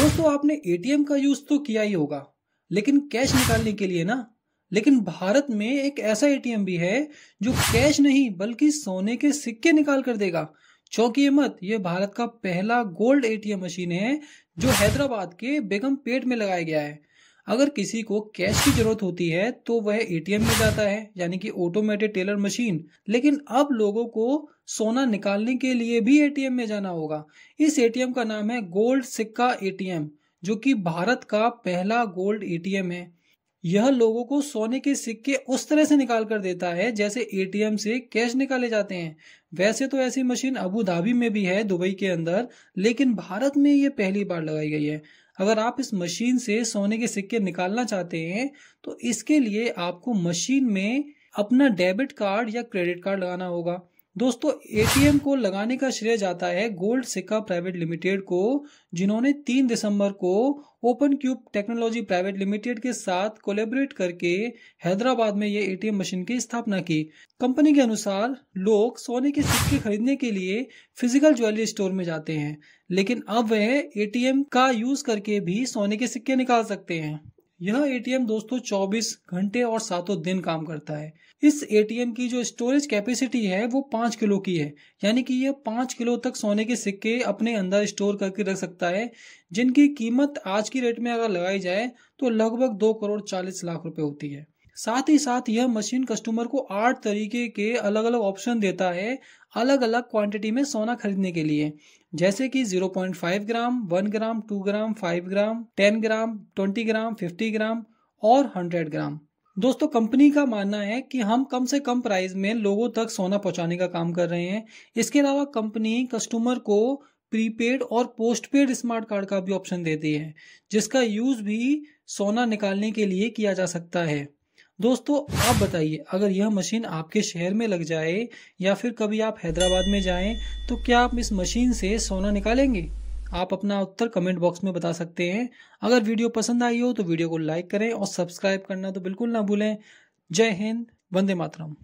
दोस्तों आपने एटीएम का यूज तो किया ही होगा लेकिन कैश निकालने के लिए ना लेकिन भारत में एक ऐसा एटीएम भी है जो कैश नहीं बल्कि सोने के सिक्के निकाल कर देगा चौकी मत ये भारत का पहला गोल्ड एटीएम मशीन है जो हैदराबाद के बेगम पेट में लगाया गया है अगर किसी को कैश की जरूरत होती है तो वह एटीएम में जाता है यानी कि ऑटोमेटेड टेलर मशीन लेकिन अब लोगों को सोना निकालने के लिए भी एटीएम में जाना होगा इस एटीएम का नाम है गोल्ड सिक्का एटीएम जो कि भारत का पहला गोल्ड एटीएम है यह लोगों को सोने के सिक्के उस तरह से निकाल कर देता है जैसे एटीएम से कैश निकाले जाते हैं वैसे तो ऐसी मशीन अबू धाबी में भी है दुबई के अंदर लेकिन भारत में ये पहली बार लगाई गई है अगर आप इस मशीन से सोने के सिक्के निकालना चाहते हैं तो इसके लिए आपको मशीन में अपना डेबिट कार्ड या क्रेडिट कार्ड लगाना होगा दोस्तों एटीएम को लगाने का श्रेय जाता है गोल्ड सिक्का प्राइवेट लिमिटेड को जिन्होंने 3 दिसंबर को Open Cube technology private limited के साथ कोलेबरेट करके हैदराबाद में ये एटीएम मशीन की स्थापना की कंपनी के अनुसार लोग सोने के सिक्के खरीदने के लिए फिजिकल ज्वेलरी स्टोर में जाते हैं लेकिन अब वह एटीएम का यूज करके भी सोने के सिक्के निकाल सकते हैं यह एटीएम दोस्तों 24 घंटे और सातों दिन काम करता है इस एटीएम की जो स्टोरेज कैपेसिटी है वो पांच किलो की है यानी कि यह पांच किलो तक सोने के सिक्के अपने अंदर स्टोर करके रख सकता है जिनकी कीमत आज की रेट में अगर लगाई जाए तो लगभग दो करोड़ चालीस लाख रुपए होती है साथ ही साथ यह मशीन कस्टमर को आठ तरीके के अलग अलग ऑप्शन देता है अलग अलग क्वांटिटी में सोना खरीदने के लिए जैसे कि 0.5 ग्राम 1 ग्राम 2 ग्राम 5 ग्राम 10 ग्राम 20 ग्राम 50 ग्राम और 100 ग्राम दोस्तों कंपनी का मानना है कि हम कम से कम प्राइस में लोगों तक सोना पहुंचाने का काम कर रहे हैं इसके अलावा कंपनी कस्टमर को प्रीपेड और पोस्टपेड स्मार्ट कार्ड का भी ऑप्शन देती है जिसका यूज भी सोना निकालने के लिए किया जा सकता है दोस्तों आप बताइए अगर यह मशीन आपके शहर में लग जाए या फिर कभी आप हैदराबाद में जाएं तो क्या आप इस मशीन से सोना निकालेंगे आप अपना उत्तर कमेंट बॉक्स में बता सकते हैं अगर वीडियो पसंद आई हो तो वीडियो को लाइक करें और सब्सक्राइब करना तो बिल्कुल ना भूलें जय हिंद वंदे मातरम